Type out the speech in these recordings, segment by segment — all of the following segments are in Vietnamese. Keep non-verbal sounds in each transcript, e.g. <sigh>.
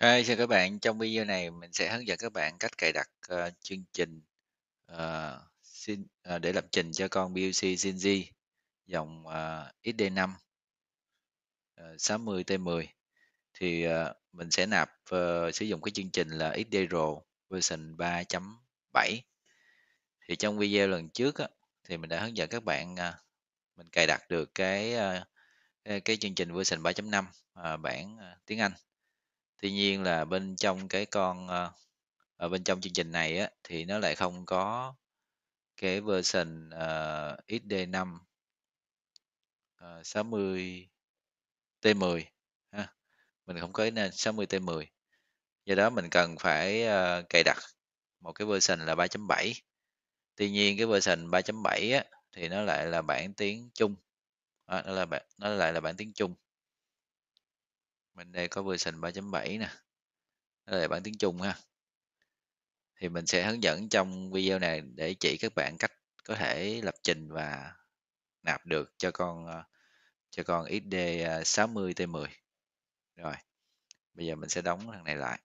Hi, chào các bạn. Trong video này mình sẽ hướng dẫn các bạn cách cài đặt ờ, chương trình ờ, Syn- ờ, để lập trình cho con BUC Synergy dòng ờ, XD5 ờ, 60T10. Thì ờ, mình sẽ nạp ờ, sử dụng cái chương trình là XDRO version 3.7. Thì trong video lần trước á, thì mình đã hướng dẫn các bạn ờ, mình cài đặt được cái ờ, cái chương trình version 3.5 ờ, bản ờ, tiếng Anh Tuy nhiên là bên trong cái con, ờ, ở bên trong chương trình này á, thì nó lại không có cái version, ờ, XD5, ờ, 60T10 ha, mình không có nên 60T10. Do đó mình cần phải, ờ, cài đặt một cái version là 3.7. Tuy nhiên cái version 3.7 á, thì nó lại là bản tiếng Trung, à, nó là bản nó lại là bản tiếng Trung mình đây có version 3.7 nè đó là bản tiếng Trung ha thì mình sẽ hướng dẫn trong video này để chỉ các bạn cách có thể lập trình và nạp được cho con ờ, cho con XD60T10 ờ, rồi bây giờ mình sẽ đóng thằng này lại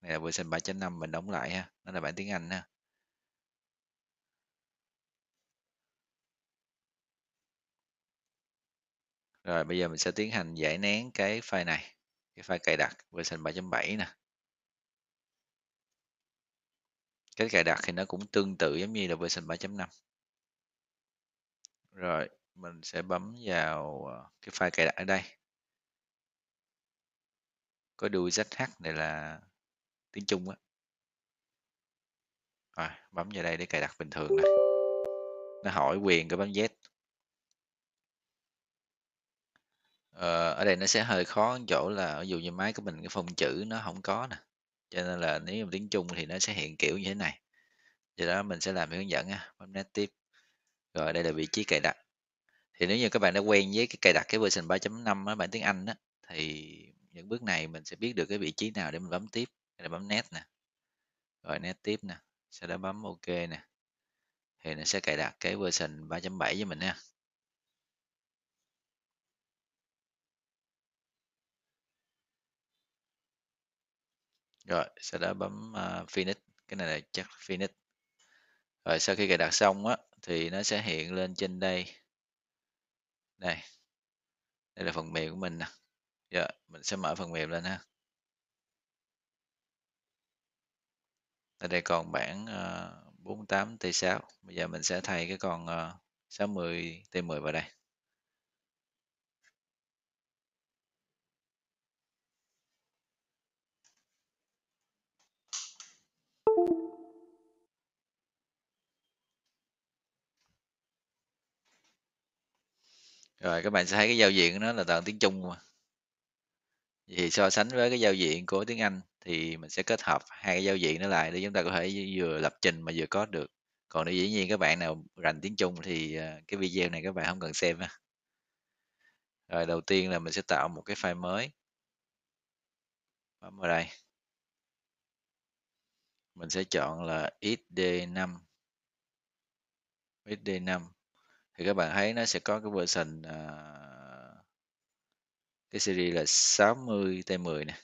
này là version 3.5 mình đóng lại ha nó là bản tiếng Anh ha Rồi bây giờ mình sẽ tiến hành giải nén cái file này, cái file cài đặt version 3.7 nè. Cái cài đặt thì nó cũng tương tự giống như là version 3.5. Rồi, mình sẽ bấm vào ờ, cái file cài đặt ở đây. Có đuôi ZH này là tiếng Trung á. Rồi, bấm vào đây để cài đặt bình thường này. Nó hỏi quyền cái bấm Z Ờ, ở đây nó sẽ hơi khó chỗ là ví dụ như máy của mình cái phông chữ nó không có nè, cho nên là nếu mà tiếng Trung thì nó sẽ hiện kiểu như thế này. Do đó mình sẽ làm hướng dẫn ha, bấm nét tiếp. Rồi đây là vị trí cài đặt. Thì nếu như các bạn đã quen với cái cài đặt cái version 3.5 á bản tiếng Anh á thì những bước này mình sẽ biết được cái vị trí nào để mình bấm tiếp. Đây là bấm nét nè. Rồi nét tiếp nè, sau đó bấm ok nè. Thì nó sẽ cài đặt cái version 3.7 với mình nha. rồi sau đó bấm uh, finish cái này là chắc finish rồi sau khi cài đặt xong á thì nó sẽ hiện lên trên đây đây đây là phần mềm của mình nè giờ mình sẽ mở phần mềm lên ha ở đây còn bản uh, 48 t6 bây giờ mình sẽ thay cái con uh, 60 t10 vào đây rồi các bạn sẽ thấy cái giao diện nó là toàn tiếng Trung mà Vậy thì so sánh với cái giao diện của tiếng Anh thì mình sẽ kết hợp hai cái giao diện nó lại để chúng ta có thể vừa lập trình mà vừa code được còn nếu dĩ nhiên các bạn nào rành tiếng Trung thì à, cái video này các bạn không cần xem ha rồi đầu tiên là mình sẽ tạo một cái file mới bấm vào đây mình sẽ chọn là xd5 xd5 thì các bạn thấy nó sẽ có cái version uh, cái series là 60 T10 nè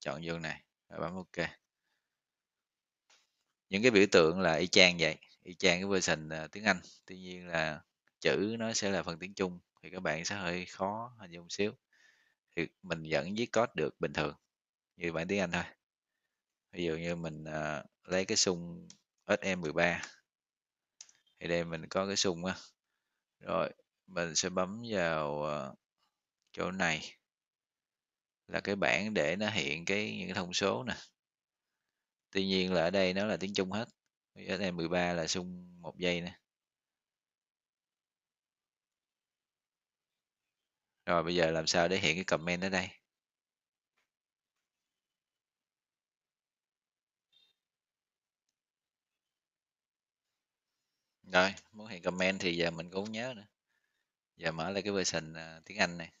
chọn vô này rồi bấm ok những cái biểu tượng là y chang vậy y chang cái version uh, tiếng Anh tuy nhiên là chữ nó sẽ là phần tiếng Trung thì các bạn sẽ hơi khó hình dung xíu thì mình vẫn viết code được bình thường như bản tiếng Anh thôi ví dụ như mình uh, lấy cái sung SM13 thì đây mình có cái sung á rồi, mình sẽ bấm vào ờ, chỗ này là cái bảng để nó hiện cái những cái thông số nè. Tuy nhiên là ở đây nó là tiếng Trung hết. Ở đây 13 là xung một giây nè. Rồi bây giờ làm sao để hiện cái comment ở đây? Rồi, muốn hiện comment thì giờ mình cũng nhớ nữa. Giờ mở lại cái version à, tiếng Anh này.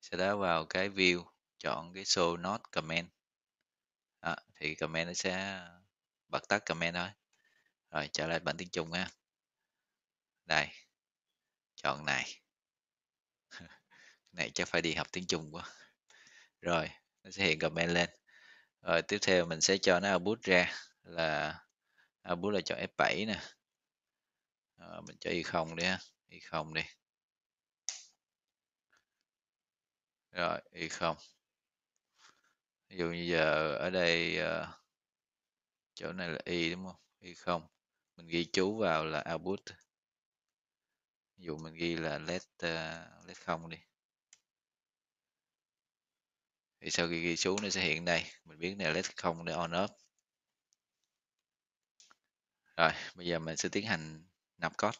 Sau đó vào cái view, chọn cái show not comment. À, thì comment nó sẽ bật tắt comment thôi. Rồi trở lại bản tiếng Trung nha Đây. Chọn này. <laughs> này chắc phải đi học tiếng Trung quá. Rồi, nó sẽ hiện comment lên. Rồi tiếp theo mình sẽ cho nó output ra là output là chọn F7 nè à, mình cho y không đi ha y không đi rồi y không ví dụ như giờ ở đây uh, chỗ này là y đúng không y không mình ghi chú vào là output ví dụ mình ghi là let uh, let không đi thì sau khi ghi chú nó sẽ hiện đây mình biết này let không để on up rồi bây giờ mình sẽ tiến hành nạp code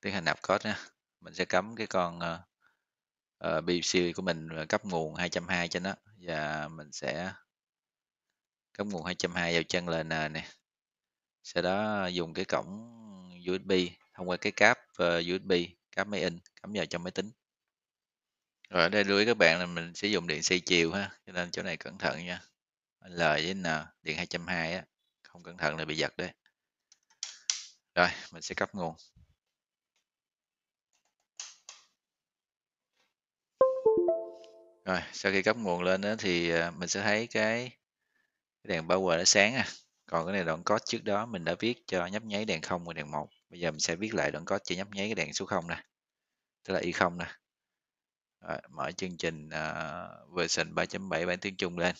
tiến hành nạp code nha mình sẽ cắm cái con uh, ờ, ờ, BBC của mình cấp nguồn 220 cho nó và mình sẽ cấp nguồn 220 vào chân lên à, nè sau đó dùng cái cổng USB thông qua cái cáp ờ, USB cáp máy in cắm vào trong máy tính rồi ở đây lưu ý các bạn là mình sử dụng điện xoay chiều ha cho nên chỗ này cẩn thận nha L với N điện 220 á không cẩn thận là bị giật đấy rồi mình sẽ cấp nguồn rồi sau khi cấp nguồn lên đó thì à, mình sẽ thấy cái, cái đèn bao quờ nó sáng à còn cái này đoạn code trước đó mình đã viết cho nhấp nháy đèn không và đèn một bây giờ mình sẽ viết lại đoạn code cho nhấp nháy cái đèn số 0 nè tức là y 0 nè rồi, mở chương trình uh, version 3.7 bản tiếng Trung lên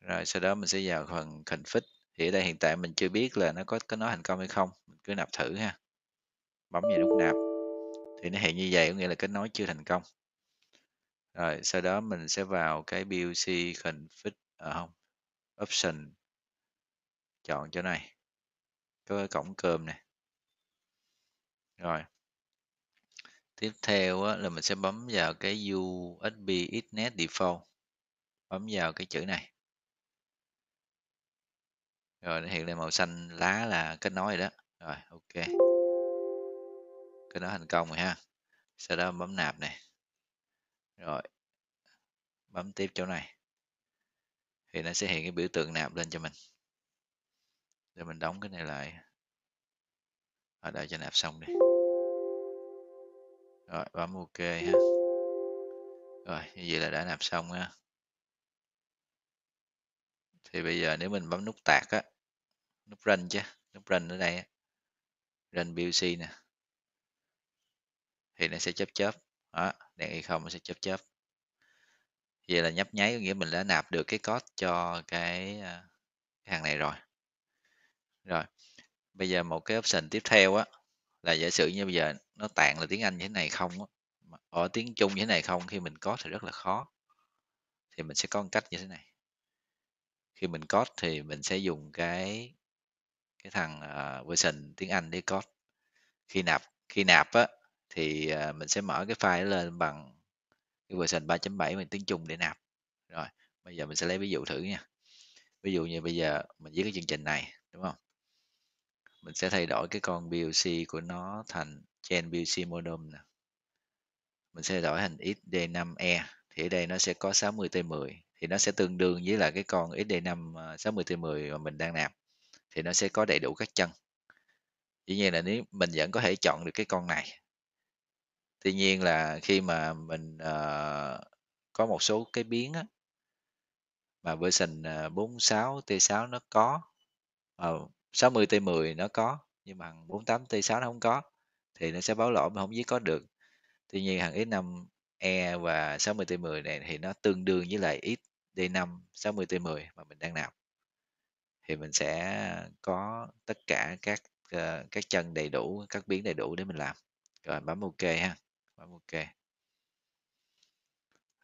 rồi sau đó mình sẽ vào phần config thì ở đây hiện tại mình chưa biết là nó có có nói thành công hay không mình cứ nạp thử ha bấm vào nút nạp thì nó hiện như vậy có nghĩa là kết nối chưa thành công rồi sau đó mình sẽ vào cái BUC config à không option chọn chỗ này có cái cổng cơm này rồi tiếp theo là mình sẽ bấm vào cái USB Ethernet default bấm vào cái chữ này rồi nó hiện lên màu xanh lá là kết nối rồi đó rồi ok kết nối thành công rồi ha sau đó bấm nạp này rồi bấm tiếp chỗ này thì nó sẽ hiện cái biểu tượng nạp lên cho mình rồi mình đóng cái này lại ở đợi cho nạp xong đi rồi bấm ok ha rồi như vậy là đã nạp xong ha thì bây giờ nếu mình bấm nút tạc á nút run chứ nút run ở đây run BUC nè thì nó sẽ chớp chớp đó đèn y không nó sẽ chớp chớp vậy là nhấp nháy có nghĩa mình đã nạp được cái code cho cái, à, cái hàng này rồi rồi bây giờ một cái option tiếp theo á là giả sử như bây giờ nó tạng là tiếng Anh như thế này không á ở tiếng Trung như thế này không khi mình code thì rất là khó thì mình sẽ có một cách như thế này khi mình code thì mình sẽ dùng cái cái thằng ờ, version tiếng Anh đi code khi nạp khi nạp á thì ờ, mình sẽ mở cái file lên bằng cái version 3.7 mình tiếng Trung để nạp rồi bây giờ mình sẽ lấy ví dụ thử nha ví dụ như bây giờ mình viết cái chương trình này đúng không mình sẽ thay đổi cái con BLC của nó thành chain BLC modem nè mình sẽ đổi thành XD5E thì ở đây nó sẽ có 60 T10 thì nó sẽ tương đương với là cái con XD5 60 T10 mà mình đang nạp thì nó sẽ có đầy đủ các chân dĩ nhiên là nếu mình vẫn có thể chọn được cái con này tuy nhiên là khi mà mình uh, có một số cái biến á, mà version 46 ờ, T6 nó có uh, 60 T10 nó có nhưng mà 48 T6 nó không có thì nó sẽ báo lỗi mà không giết có được tuy nhiên hàng X5 E và 60 T10 này thì nó tương đương với lại XD5 60 T10 mà mình đang làm thì mình sẽ có tất cả các ờ, các chân đầy đủ, các biến đầy đủ để mình làm. Rồi bấm ok ha. Bấm ok.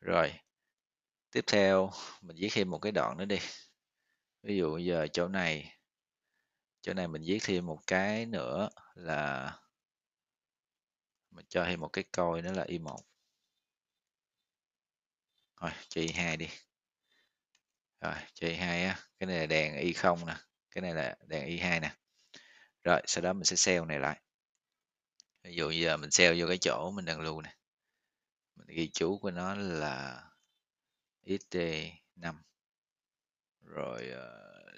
Rồi. Tiếp theo mình viết thêm một cái đoạn nữa đi. Ví dụ giờ chỗ này chỗ này mình viết thêm một cái nữa là mình cho thêm một cái coi nữa là y1 rồi cho y2 đi rồi chơi hai á cái này là đèn y 0 nè cái này là đèn y 2 nè rồi sau đó mình sẽ sell này lại ví dụ giờ mình sell vô cái chỗ mình đang lưu nè, mình ghi chú của nó là xt 5 rồi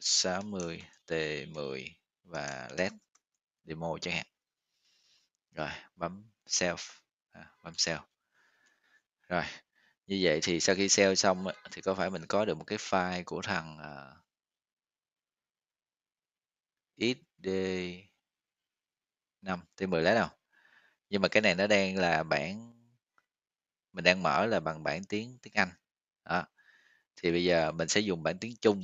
60 ờ, t 10 và led demo chẳng hạn rồi bấm self à, bấm self rồi như vậy thì sau khi sale xong thì có phải mình có được một cái file của thằng à, XD5 T10 lá đâu. Nhưng mà cái này nó đang là bản mình đang mở là bằng bản tiếng tiếng Anh. Đó. Thì bây giờ mình sẽ dùng bản tiếng Trung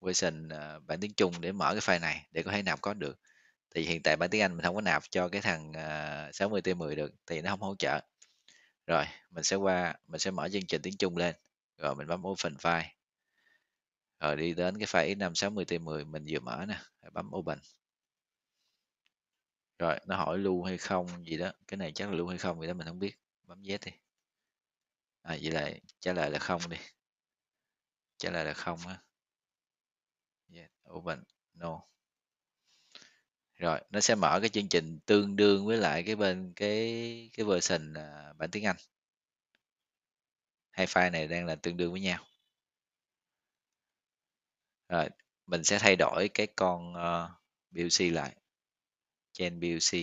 version uh, bản tiếng Trung để mở cái file này để có thể nạp có được. Thì hiện tại bản tiếng Anh mình không có nạp cho cái thằng ờ, uh, 60T10 được thì nó không hỗ trợ rồi, mình sẽ qua mình sẽ mở chương trình tiếng Trung lên, rồi mình bấm Open File. Rồi đi đến cái file X560T10 mình vừa mở nè, rồi bấm Open. Rồi, nó hỏi lưu hay không gì đó, cái này chắc là lưu hay không gì đó mình không biết. Bấm Z đi. À vậy là trả lời là không đi. Trả lời là không á. Yeah, dạ, open no. Rồi, nó sẽ mở cái chương trình tương đương với lại cái bên cái cái version, à, bản tiếng Anh. Hai file này đang là tương đương với nhau. Rồi, mình sẽ thay đổi cái con uh, ờ, BLC lại. Gen BLC.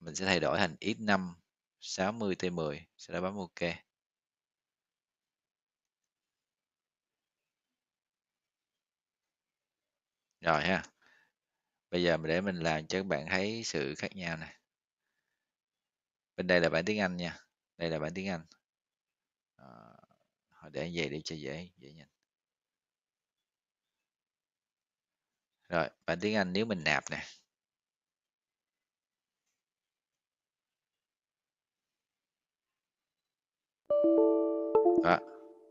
Mình sẽ thay đổi thành X5 60T10, sau đó bấm OK. Rồi ha bây giờ để mình làm cho các bạn thấy sự khác nhau này bên đây là bản tiếng Anh nha đây là bản tiếng Anh à, để về để cho dễ dễ nhìn rồi bản tiếng Anh nếu mình nạp nè đó,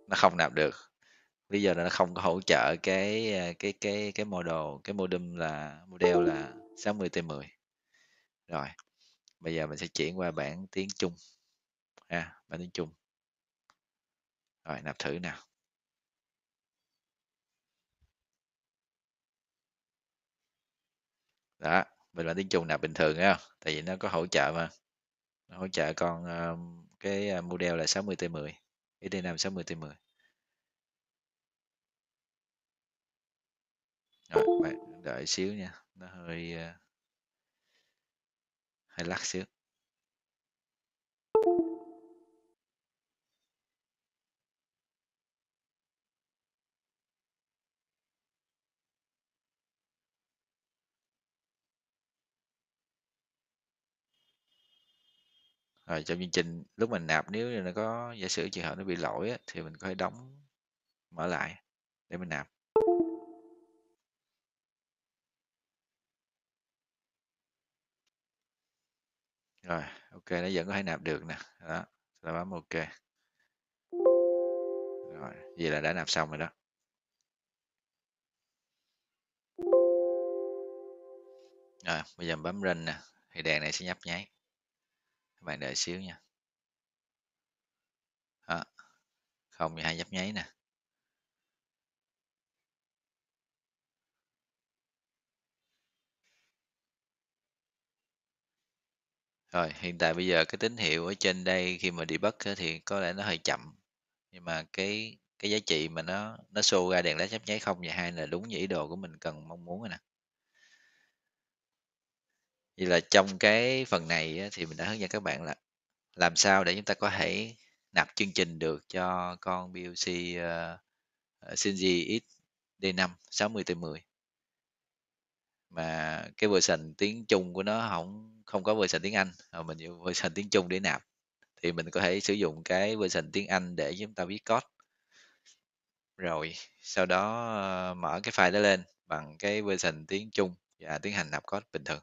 nó không nạp được bây giờ là nó không có hỗ trợ cái ờ, cái cái cái model cái modem là model là 60 t 10 rồi bây giờ mình sẽ chuyển qua bản tiếng Trung ha à, bản tiếng Trung rồi nạp thử nào đó mình bản tiếng Trung nạp bình thường á tại vì nó có hỗ trợ mà nó hỗ trợ con cái ờ, model là 60 t 10 ID5 60 t 10 rồi bạn đợi xíu nha nó hơi ờ, hơi lắc xíu rồi trong chương trình lúc mình nạp nếu như nó có giả sử trường hợp nó bị lỗi á, thì mình có thể đóng mở lại để mình nạp Rồi, ok, nó vẫn có thể nạp được nè. Đó, là bấm ok. Rồi, vậy là đã nạp xong rồi đó. Rồi, bây giờ bấm run nè, thì đèn này sẽ nhấp nháy. Các bạn đợi xíu nha. Đó. Không thì hai nhấp nháy nè. Rồi, hiện tại bây giờ cái tín hiệu ở trên đây khi mà đi bắt thì có lẽ nó hơi chậm, nhưng mà cái cái giá trị mà nó nó show ra đèn led nhấp nháy không và hai là đúng như ý đồ của mình cần mong muốn rồi nè. Vậy là trong cái phần này thì mình đã hướng dẫn các bạn là làm sao để chúng ta có thể nạp chương trình được cho con BOC uh, Shinji d 5 60 10 mà cái version tiếng Trung của nó không không có version tiếng Anh mà ờ, mình dùng <laughs> version tiếng Trung để nạp thì mình có thể sử dụng cái version tiếng Anh để chúng ta viết code rồi sau đó ờ, mở cái file đó lên bằng cái version tiếng Trung và tiến hành nạp code bình thường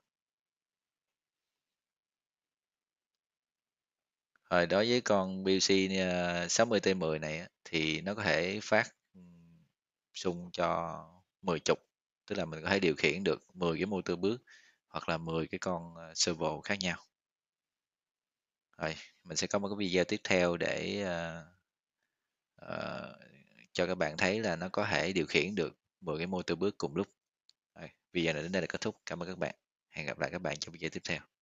rồi đối với con BC 60T10 ờ, này thì nó có thể phát xung cho 10 chục tức là mình có thể điều khiển được 10 cái motor bước hoặc là 10 cái con ờ, servo khác nhau rồi mình sẽ có một cái video tiếp theo để uh, uh, cho các bạn thấy là nó có thể điều khiển được 10 cái motor bước cùng lúc rồi, video này đến đây là kết thúc cảm ơn các bạn hẹn gặp lại các bạn trong video tiếp theo